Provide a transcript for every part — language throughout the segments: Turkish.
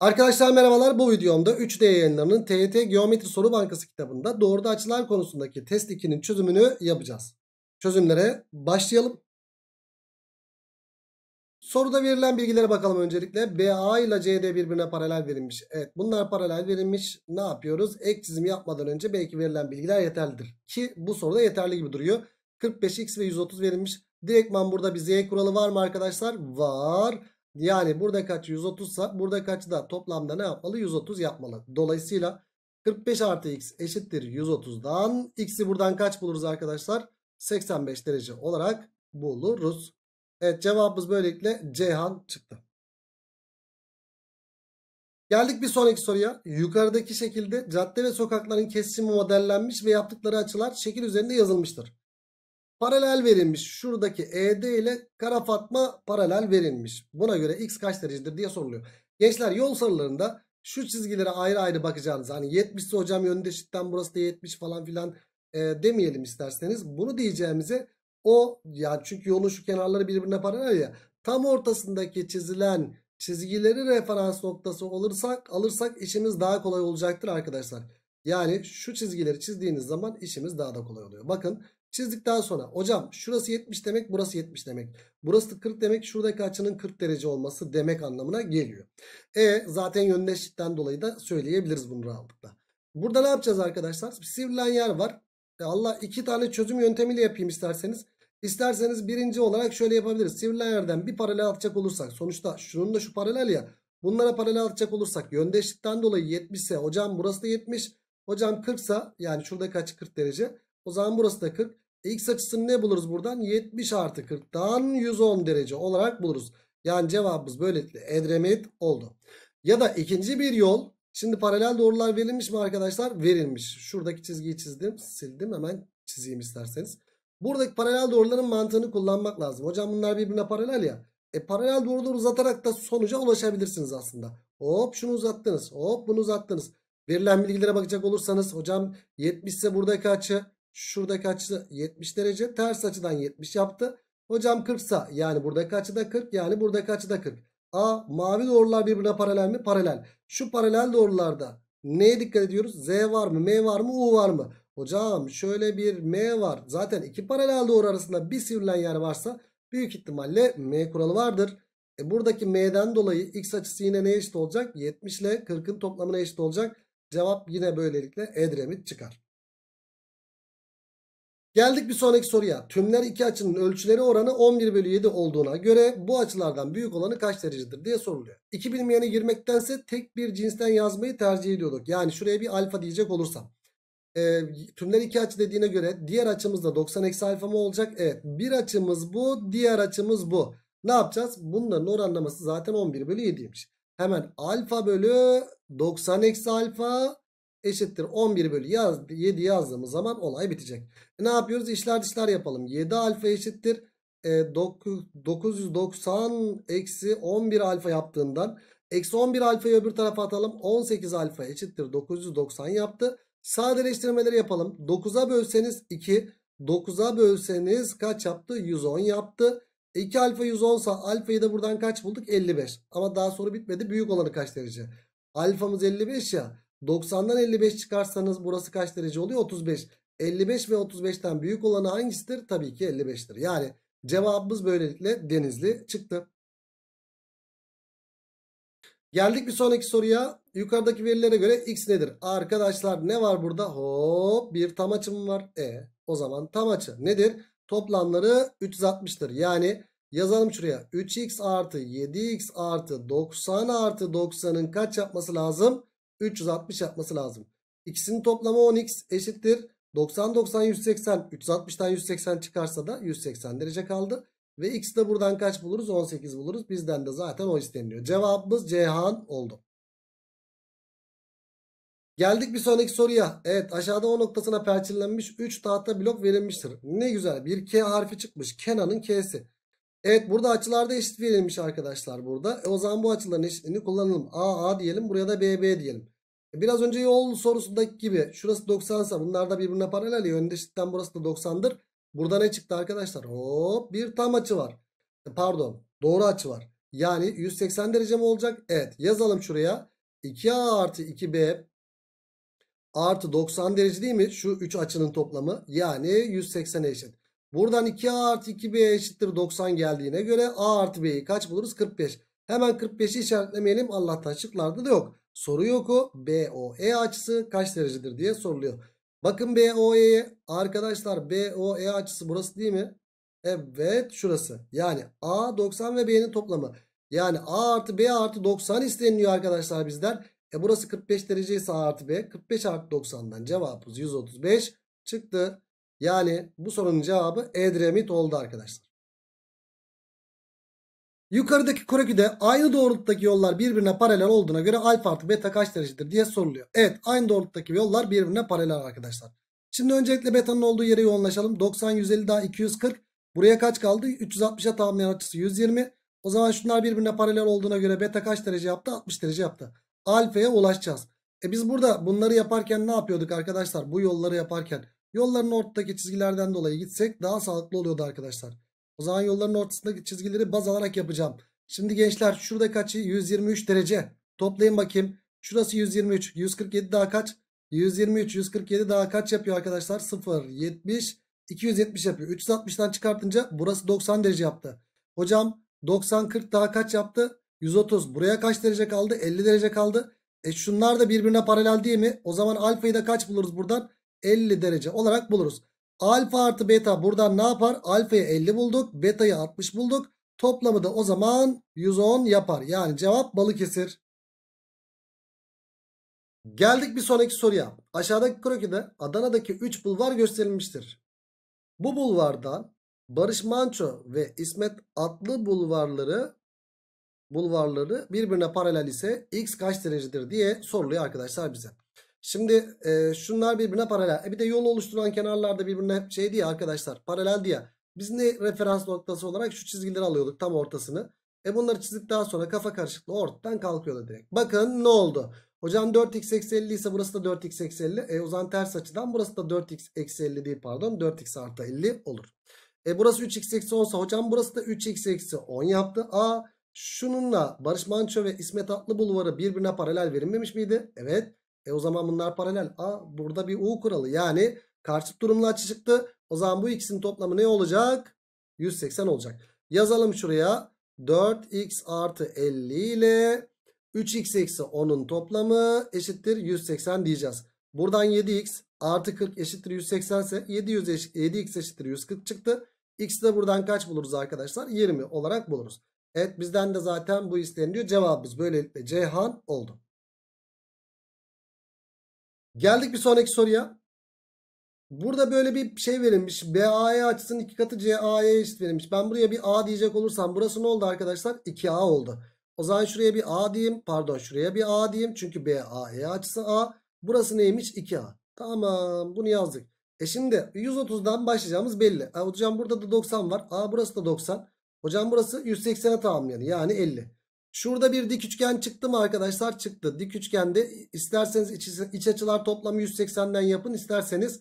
Arkadaşlar merhabalar bu videomda 3D yayınlarının TYT Geometri Soru Bankası kitabında doğru açılar konusundaki test 2'nin çözümünü yapacağız. Çözümlere başlayalım. Soruda verilen bilgilere bakalım öncelikle. BA ile CD birbirine paralel verilmiş. Evet bunlar paralel verilmiş. Ne yapıyoruz? Ek çizim yapmadan önce belki verilen bilgiler yeterlidir. Ki bu soruda yeterli gibi duruyor. 45x ve 130 verilmiş. Direktman burada bir z kuralı var mı arkadaşlar? Var. Yani burada kaç 130 sa burada kaç da toplamda ne yapmalı? 130 yapmalı. Dolayısıyla 45 artı x eşittir 130'dan. X'i buradan kaç buluruz arkadaşlar? 85 derece olarak buluruz. Evet cevabımız böylelikle Ceyhan çıktı. Geldik bir sonraki soruya. Yukarıdaki şekilde cadde ve sokakların kesimi modellenmiş ve yaptıkları açılar şekil üzerinde yazılmıştır. Paralel verilmiş. Şuradaki ED ile kara Fatma paralel verilmiş. Buna göre x kaç derecedir diye soruluyor. Gençler yol sarılarında şu çizgilere ayrı ayrı bakacağınız. Hani 70 hocam yönünde eşitten burası da 70 falan filan e, demeyelim isterseniz. Bunu diyeceğimize o yani çünkü yolun şu kenarları birbirine paralel ya. Tam ortasındaki çizilen çizgileri referans noktası olursak alırsak işimiz daha kolay olacaktır arkadaşlar. Yani şu çizgileri çizdiğiniz zaman işimiz daha da kolay oluyor. Bakın Çizdikten sonra hocam şurası 70 demek burası 70 demek. Burası 40 demek şuradaki açının 40 derece olması demek anlamına geliyor. E zaten yöndeşlikten dolayı da söyleyebiliriz bunu rahatlıkla. Burada ne yapacağız arkadaşlar? Sivrilen yer var. E Allah iki tane çözüm yöntemiyle yapayım isterseniz. İsterseniz birinci olarak şöyle yapabiliriz. Sivrilen yerden bir paralel atacak olursak. Sonuçta şunun da şu paralel ya. Bunlara paralel atacak olursak yöndeşlikten dolayı 70 ise hocam burası da 70. Hocam 40 ise yani şuradaki açı 40 derece. O zaman burası da 40. X açısını ne buluruz buradan? 70 artı 40'tan 110 derece olarak buluruz. Yani cevabımız böylelikle Edremit oldu. Ya da ikinci bir yol. Şimdi paralel doğrular verilmiş mi arkadaşlar? Verilmiş. Şuradaki çizgiyi çizdim. Sildim hemen çizeyim isterseniz. Buradaki paralel doğruların mantığını kullanmak lazım. Hocam bunlar birbirine paralel ya. E paralel doğruları uzatarak da sonuca ulaşabilirsiniz aslında. Hop şunu uzattınız. Hop bunu uzattınız. Verilen bilgilere bakacak olursanız hocam 70 ise buradaki açı Şuradaki açı 70 derece. Ters açıdan 70 yaptı. Hocam 40 sa yani buradaki açı da 40 yani buradaki açı da 40. A mavi doğrular birbirine paralel mi? Paralel. Şu paralel doğrularda neye dikkat ediyoruz? Z var mı? M var mı? U var mı? Hocam şöyle bir M var. Zaten iki paralel doğru arasında bir sivrilen yer varsa büyük ihtimalle M kuralı vardır. E buradaki M'den dolayı X açısı yine neye eşit olacak? 70 ile 40'ın toplamına eşit olacak. Cevap yine böylelikle Edremit çıkar. Geldik bir sonraki soruya. Tümler iki açının ölçüleri oranı 11 bölü 7 olduğuna göre bu açılardan büyük olanı kaç derecedir diye soruluyor. İki bilmeyene girmektense tek bir cinsten yazmayı tercih ediyorduk. Yani şuraya bir alfa diyecek olursam. E, tümler iki açı dediğine göre diğer açımız da 90 eksi alfa mı olacak? Evet bir açımız bu diğer açımız bu. Ne yapacağız? Bunların oranlaması zaten 11 bölü 7'ymiş. Hemen alfa bölü 90 eksi alfa eşittir 11 bölü yaz, 7 yazdığımız zaman olay bitecek. E ne yapıyoruz? İşler dışlar yapalım. 7 alfa eşittir. E, 990 eksi 11 alfa yaptığından eksi 11 alfayı öbür tarafa atalım. 18 alfa eşittir 990 yaptı. Sadeleştirmeleri yapalım. 9'a bölseniz 2. 9'a bölseniz kaç yaptı? 110 yaptı. 2 alfa 110 sa alfayı da buradan kaç bulduk? 55. Ama daha soru bitmedi. Büyük olanı kaç derece? Alfamız 55 ya. 90'dan 55 çıkarsanız burası kaç derece oluyor? 35. 55 ve 35'ten büyük olanı hangisidir? Tabii ki 55'tir. Yani cevabımız böylelikle denizli çıktı. Geldik bir sonraki soruya. Yukarıdaki verilere göre x nedir? Arkadaşlar ne var burada? Hop bir tam açım var. E o zaman tam açı nedir? Toplamları 360'tır. Yani yazalım şuraya. 3x artı 7x artı 90 artı 90'ın kaç yapması lazım? 360 yapması lazım. İkisinin toplamı 10x eşittir. 90 90 180 360'tan 180 çıkarsa da 180 derece kaldı. Ve x de buradan kaç buluruz? 18 buluruz. Bizden de zaten o isteniyor. Cevabımız Cihan oldu. Geldik bir sonraki soruya. Evet aşağıda o noktasına perçinlenmiş 3 tahta blok verilmiştir. Ne güzel bir K harfi çıkmış. Kenan'ın K'si. Evet burada açılarda eşit verilmiş arkadaşlar burada. E, o zaman bu açıların eşitliğini kullanalım. A A diyelim buraya da B B diyelim. E, biraz önce yol sorusundaki gibi şurası 90 ise bunlar da birbirine paralel ya. Önde eşitten burası da 90'dır. Burada ne çıktı arkadaşlar? Hop bir tam açı var. E, pardon doğru açı var. Yani 180 derece mi olacak? Evet yazalım şuraya. 2A artı 2B artı 90 derece değil mi? Şu 3 açının toplamı yani 180 eşit. Buradan 2a artı 2b eşittir 90 geldiğine göre a artı b'yi kaç buluruz? 45. Hemen 45'i işaretlemeyelim. Allah'tan şıklarda da yok. Soru yok o. BOE açısı kaç derecedir diye soruluyor. Bakın BOE'ye arkadaşlar BOE açısı burası değil mi? Evet şurası. Yani A 90 ve B'nin toplamı. Yani A artı B artı 90 isteniliyor arkadaşlar bizden. E burası 45 derece ise A artı B. 45 artı 90'dan cevabımız 135 çıktı. Yani bu sorunun cevabı Edremit oldu arkadaşlar. Yukarıdaki koreküde aynı doğrulttaki yollar birbirine paralel olduğuna göre alfa artı beta kaç derecedir diye soruluyor. Evet aynı doğrulttaki yollar birbirine paralel arkadaşlar. Şimdi öncelikle betanın olduğu yere yoğunlaşalım. 90, 150 daha 240. Buraya kaç kaldı? 360'a tamamlayan açısı 120. O zaman şunlar birbirine paralel olduğuna göre beta kaç derece yaptı? 60 derece yaptı. Alfa'ya ulaşacağız. E biz burada bunları yaparken ne yapıyorduk arkadaşlar? Bu yolları yaparken Yolların ortadaki çizgilerden dolayı gitsek daha sağlıklı oluyordu arkadaşlar. O zaman yolların ortasındaki çizgileri baz alarak yapacağım. Şimdi gençler şurada kaçı? 123 derece. Toplayın bakayım. Şurası 123. 147 daha kaç? 123. 147 daha kaç yapıyor arkadaşlar? 0, 70, 270 yapıyor. 360'dan çıkartınca burası 90 derece yaptı. Hocam 90, 40 daha kaç yaptı? 130. Buraya kaç derece kaldı? 50 derece kaldı. E şunlar da birbirine paralel değil mi? O zaman alfayı da kaç buluruz buradan? 50 derece olarak buluruz. Alfa artı beta buradan ne yapar? Alfa'yı 50 bulduk. Beta'yı 60 bulduk. Toplamı da o zaman 110 yapar. Yani cevap Balıkesir. Geldik bir sonraki soruya. Aşağıdaki krokide Adana'daki 3 bulvar gösterilmiştir. Bu bulvardan Barış Manço ve İsmet Atlı bulvarları bulvarları birbirine paralel ise x kaç derecedir diye soruluyor arkadaşlar bize. Şimdi e, şunlar birbirine paralel. E bir de yol oluşturan kenarlar da birbirine şey diye arkadaşlar paralel diye. Biz ne referans noktası olarak şu çizgileri alıyorduk tam ortasını. E bunları çizdik daha sonra kafa karışıklığı ortadan kalkıyordu direkt. Bakın ne oldu? Hocam 4x eksi 50 ise burası da 4x eksi 50. E o zaman ters açıdan burası da 4x eksi 50 değil pardon 4x artı 50 olur. E burası 3x eksi 10 ise hocam burası da 3x eksi 10 yaptı. A şununla Barış Manço ve İsmet Atlı bulvarı birbirine paralel verilmemiş miydi? Evet. E o zaman bunlar paralel. A burada bir U kuralı. Yani karşıt durumlu açı çıktı. O zaman bu ikisinin toplamı ne olacak? 180 olacak. Yazalım şuraya. 4x artı 50 ile 3x eksi 10'un toplamı eşittir 180 diyeceğiz. Buradan 7x artı 40 eşittir 180 ise 700 eş, 7x eşittir 140 çıktı. X'i de buradan kaç buluruz arkadaşlar? 20 olarak buluruz. Evet bizden de zaten bu isteniliyor. Cevabımız böylelikle Ceyhan oldu. Geldik bir sonraki soruya. Burada böyle bir şey verilmiş. BAE açısının iki katı CAE'ye eşit verilmiş. Ben buraya bir A diyecek olursam burası ne oldu arkadaşlar? 2A oldu. O zaman şuraya bir A diyeyim. Pardon şuraya bir A diyeyim. Çünkü BAE açısı A. Burası neymiş? 2A. Tamam bunu yazdık. E şimdi 130'dan başlayacağımız belli. E, hocam burada da 90 var. A burası da 90. Hocam burası 180'e tamamlayan yani 50. Şurada bir dik üçgen çıktı mı arkadaşlar? Çıktı. Dik üçgende isterseniz iç, iç açılar toplamı 180'den yapın. İsterseniz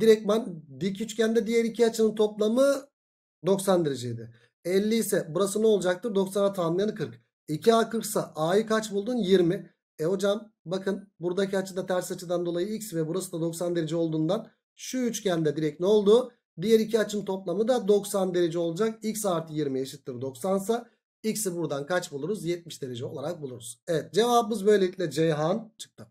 direktman dik üçgende diğer iki açının toplamı 90 dereceydi. 50 ise burası ne olacaktır? 90'a tamamlayanı 40. 2A 40 ise A'yı kaç buldun? 20. E hocam bakın buradaki açıda ters açıdan dolayı x ve burası da 90 derece olduğundan şu üçgende direkt ne oldu? Diğer iki açının toplamı da 90 derece olacak. x artı 20 eşittir 90 ise X'i buradan kaç buluruz? 70 derece olarak buluruz. Evet cevabımız böylelikle Ceyhan çıktı.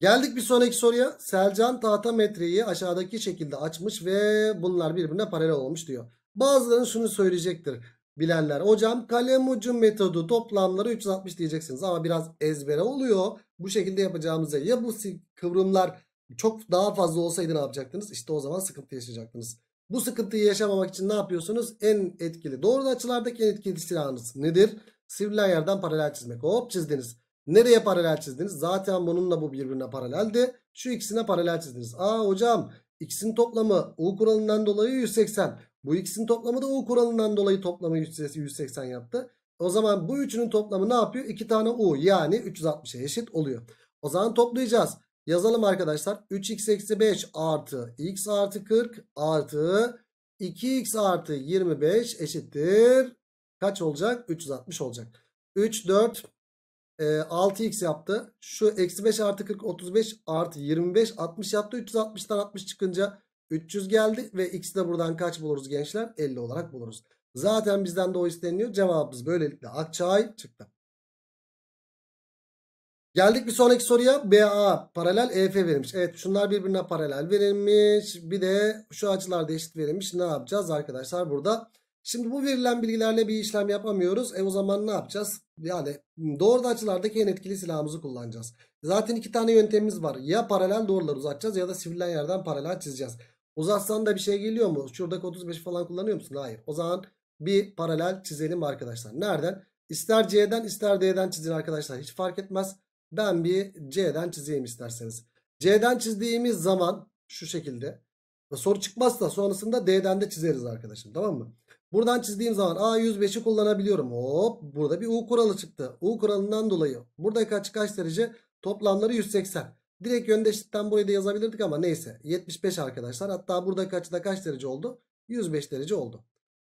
Geldik bir sonraki soruya. Selcan tahta metreyi aşağıdaki şekilde açmış ve bunlar birbirine paralel olmuş diyor. Bazıların şunu söyleyecektir bilenler. Hocam kalem ucu metodu toplamları 360 diyeceksiniz ama biraz ezbere oluyor. Bu şekilde yapacağımızda ya bu kıvrımlar çok daha fazla olsaydı ne yapacaktınız? İşte o zaman sıkıntı yaşayacaktınız. Bu sıkıntıyı yaşamamak için ne yapıyorsunuz? En etkili doğru açılardaki en etkili silahınız nedir? Sivrilen yerden paralel çizmek. Hop çizdiniz. Nereye paralel çizdiniz? Zaten bununla bu birbirine paraleldi. Şu ikisine paralel çizdiniz. Aa hocam ikisinin toplamı U kuralından dolayı 180. Bu ikisinin toplamı da U kuralından dolayı toplamı 180 yaptı. O zaman bu üçünün toplamı ne yapıyor? 2 tane U yani 360'a eşit oluyor. O zaman toplayacağız. Yazalım arkadaşlar. 3x eksi 5 artı x artı 40 artı 2x artı 25 eşittir. Kaç olacak? 360 olacak. 3, 4, 6x yaptı. Şu eksi 5 artı 40 35 artı 25 60 yaptı. 360'tan 60 çıkınca 300 geldi. Ve x'i de buradan kaç buluruz gençler? 50 olarak buluruz. Zaten bizden de o isteniyor Cevabımız böylelikle Akçay çıktı. Geldik bir sonraki soruya. BA paralel EF verilmiş. Evet şunlar birbirine paralel verilmiş. Bir de şu açılarda eşit verilmiş. Ne yapacağız arkadaşlar burada? Şimdi bu verilen bilgilerle bir işlem yapamıyoruz. E o zaman ne yapacağız? Yani doğru açılardaki en etkili silahımızı kullanacağız. Zaten iki tane yöntemimiz var. Ya paralel doğrular uzatacağız ya da sivrilen yerden paralel çizeceğiz. Uzatsan da bir şey geliyor mu? Şurada 35 falan kullanıyor musun? Hayır. O zaman bir paralel çizelim arkadaşlar. Nereden? İster C'den ister D'den çizin arkadaşlar. Hiç fark etmez. Ben bir C'den çizeyim isterseniz. C'den çizdiğimiz zaman şu şekilde. Soru çıkmazsa sonrasında D'den de çizeriz arkadaşım tamam mı? Buradan çizdiğim zaman A105'i kullanabiliyorum. Hop burada bir U kuralı çıktı. U kuralından dolayı Burada kaç kaç derece? Toplamları 180. Direkt yöndeşlikten burayı da yazabilirdik ama neyse. 75 arkadaşlar. Hatta burada kaçta kaç derece oldu? 105 derece oldu.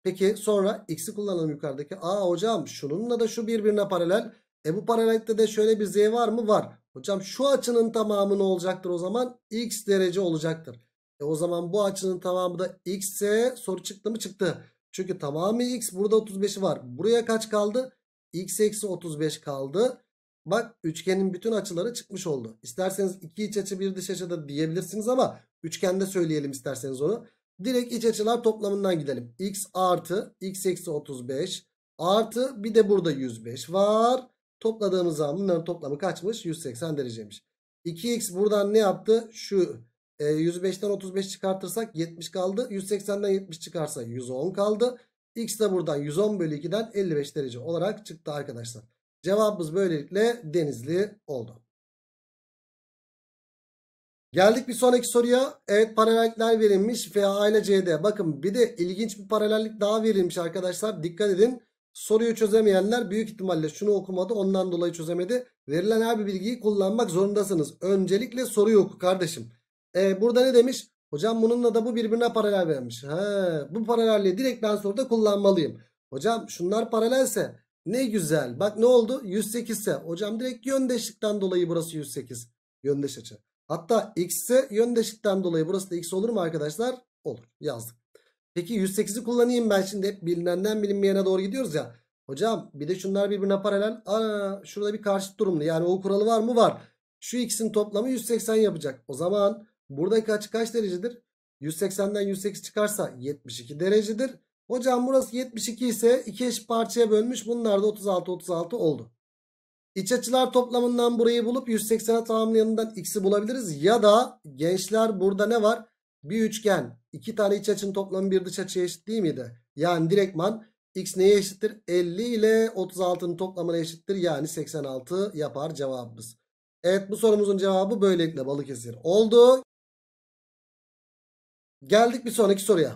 Peki sonra x'i kullanalım yukarıdaki. A hocam şununla da şu birbirine paralel. E bu paralellikte de şöyle bir z var mı? Var. Hocam şu açının tamamı ne olacaktır o zaman? X derece olacaktır. E o zaman bu açının tamamı da x ise soru çıktı mı? Çıktı. Çünkü tamamı x. Burada 35'i var. Buraya kaç kaldı? x eksi 35 kaldı. Bak üçgenin bütün açıları çıkmış oldu. İsterseniz iki iç açı bir dış açı da diyebilirsiniz ama üçgende söyleyelim isterseniz onu. Direkt iç açılar toplamından gidelim. x artı x eksi 35 artı bir de burada 105 var. Topladığımız zaman bunların toplamı kaçmış? 180 dereceymiş. 2x buradan ne yaptı? Şu e, 105'ten 35 çıkartırsak 70 kaldı. 180'den 70 çıkarsa 110 kaldı. X de buradan 110 bölü 2'den 55 derece olarak çıktı arkadaşlar. Cevabımız böylelikle denizli oldu. Geldik bir sonraki soruya. Evet paralellikler verilmiş. FA ile CD. Bakın bir de ilginç bir paralellik daha verilmiş arkadaşlar. Dikkat edin. Soruyu çözemeyenler büyük ihtimalle şunu okumadı ondan dolayı çözemedi. Verilen her bir bilgiyi kullanmak zorundasınız. Öncelikle soruyu oku kardeşim. Ee, burada ne demiş? Hocam bununla da bu birbirine paralel vermiş. He, bu paralelliği direkt ben soruda kullanmalıyım. Hocam şunlar paralelse ne güzel. Bak ne oldu? 108 ise. Hocam direkt yöndeşlikten dolayı burası 108. Yöndeş açı. Hatta x ise yöndeşlikten dolayı burası da x olur mu arkadaşlar? Olur. Yazdık. Peki 108'i kullanayım ben şimdi hep bilinenden bilinmeyene doğru gidiyoruz ya. Hocam bir de şunlar birbirine paralel. Aa, şurada bir karşıt durumlu. Yani o kuralı var mı? Var. Şu ikisinin toplamı 180 yapacak. O zaman burada kaç kaç derecedir? 180'den 108 çıkarsa 72 derecedir. Hocam burası 72 ise iki eş parçaya bölmüş. Bunlar da 36 36 oldu. İç açılar toplamından burayı bulup 180'e tamamlayanından x'i bulabiliriz. Ya da gençler burada ne var? Bir üçgen 2 tane iç açının toplamı bir dış açıya eşit değil miydi? Yani direktman x neye eşittir? 50 ile 36'nın toplamına eşittir. Yani 86 yapar cevabımız. Evet bu sorumuzun cevabı böylelikle Balıkesir oldu. Geldik bir sonraki soruya.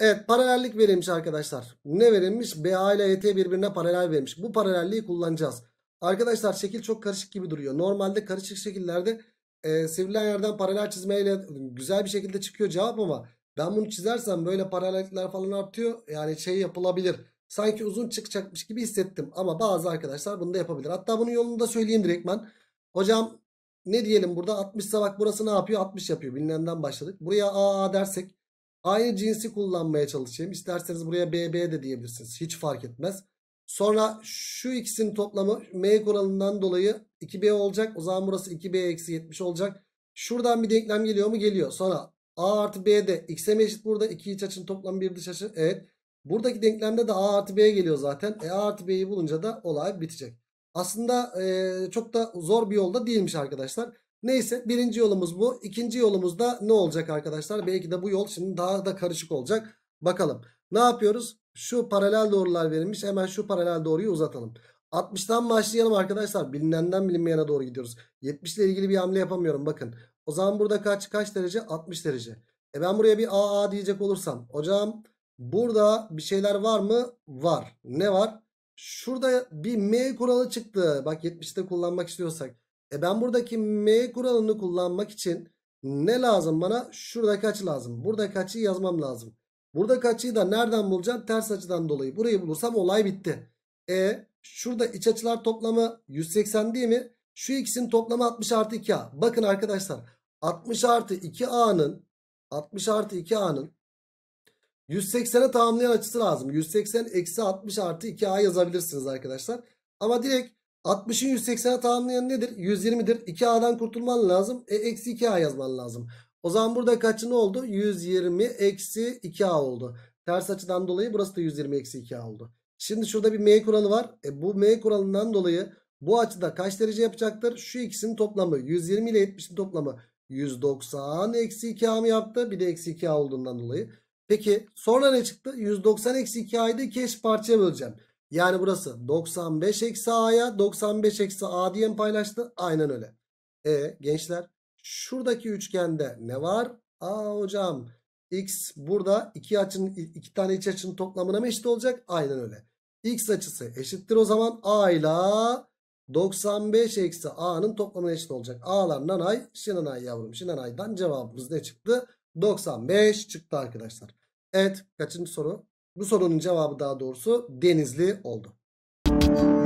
Evet paralellik verilmiş arkadaşlar. Ne verilmiş? BA ile ET birbirine paralel verilmiş. Bu paralelliği kullanacağız. Arkadaşlar şekil çok karışık gibi duruyor. Normalde karışık şekillerde e, sivrilen yerden paralel çizmeyle güzel bir şekilde çıkıyor cevap ama ben bunu çizersem böyle paralellikler falan artıyor. Yani şey yapılabilir. Sanki uzun çıkacakmış gibi hissettim. Ama bazı arkadaşlar bunu da yapabilir. Hatta bunun yolunu da söyleyeyim direktmen. Hocam ne diyelim burada 60 bak burası ne yapıyor? 60 yapıyor. Bilinenden başladık. Buraya AA dersek aynı cinsi kullanmaya çalışayım. İsterseniz buraya BB de diyebilirsiniz. Hiç fark etmez. Sonra şu ikisinin toplamı M kuralından dolayı 2B olacak. O zaman burası 2B-70 olacak. Şuradan bir denklem geliyor mu? Geliyor. Sonra A artı B'de x'e mi eşit burada? 2 iç açın toplam bir dış açı. Evet. Buradaki denklemde de A artı B geliyor zaten. E A artı B'yi bulunca da olay bitecek. Aslında e, çok da zor bir yolda değilmiş arkadaşlar. Neyse birinci yolumuz bu. İkinci yolumuz da ne olacak arkadaşlar? Belki de bu yol şimdi daha da karışık olacak. Bakalım. Ne yapıyoruz? Şu paralel doğrular verilmiş. Hemen şu paralel doğruyu uzatalım. 60'tan başlayalım arkadaşlar. Bilinenden bilinmeyene doğru gidiyoruz. 70 ile ilgili bir hamle yapamıyorum. Bakın o zaman burada kaç kaç derece? 60 derece. E ben buraya bir AA diyecek olursam. Hocam burada bir şeyler var mı? Var. Ne var? Şurada bir M kuralı çıktı. Bak 70'te kullanmak istiyorsak. E ben buradaki M kuralını kullanmak için ne lazım bana? Şurada kaç lazım. Buradaki açıyı yazmam lazım. Buradaki açıyı da nereden bulacağım? Ters açıdan dolayı. Burayı bulursam olay bitti. E şurada iç açılar toplamı 180 değil mi? Şu ikisinin toplamı 60 artı 2A. Bakın arkadaşlar 60 artı 2A'nın 60 artı 2A'nın 180'e tamamlayan açısı lazım. 180 eksi 60 artı 2A yazabilirsiniz arkadaşlar. Ama direkt 60'ın 180'e tamamlayan nedir? 120'dir. 2A'dan kurtulman lazım. E eksi 2A yazman lazım. O zaman burada kaçı oldu? 120 eksi 2A oldu. Ters açıdan dolayı burası da 120 eksi 2A oldu. Şimdi şurada bir M kuralı var. E bu M kuralından dolayı bu açıda kaç derece yapacaktır? Şu ikisinin toplamı 120 ile 70'in toplamı 190 eksi 2A yaptı? Bir de eksi 2 olduğundan dolayı. Peki sonra ne çıktı? 190 eksi 2A'yı da iki eş parçaya böleceğim. Yani burası 95 eksi A'ya 95 eksi A diye mi paylaştı? Aynen öyle. E gençler şuradaki üçgende ne var? Aa hocam x burada iki açının iki tane iç açının toplamına mı eşit olacak? Aynen öyle. x açısı eşittir o zaman a ile 95 eksi A'nın toplamına eşit olacak. A'lar nanay, şinanay yavrum. Şinanay'dan cevabımız ne çıktı? 95 çıktı arkadaşlar. Evet kaçıncı soru? Bu sorunun cevabı daha doğrusu denizli oldu.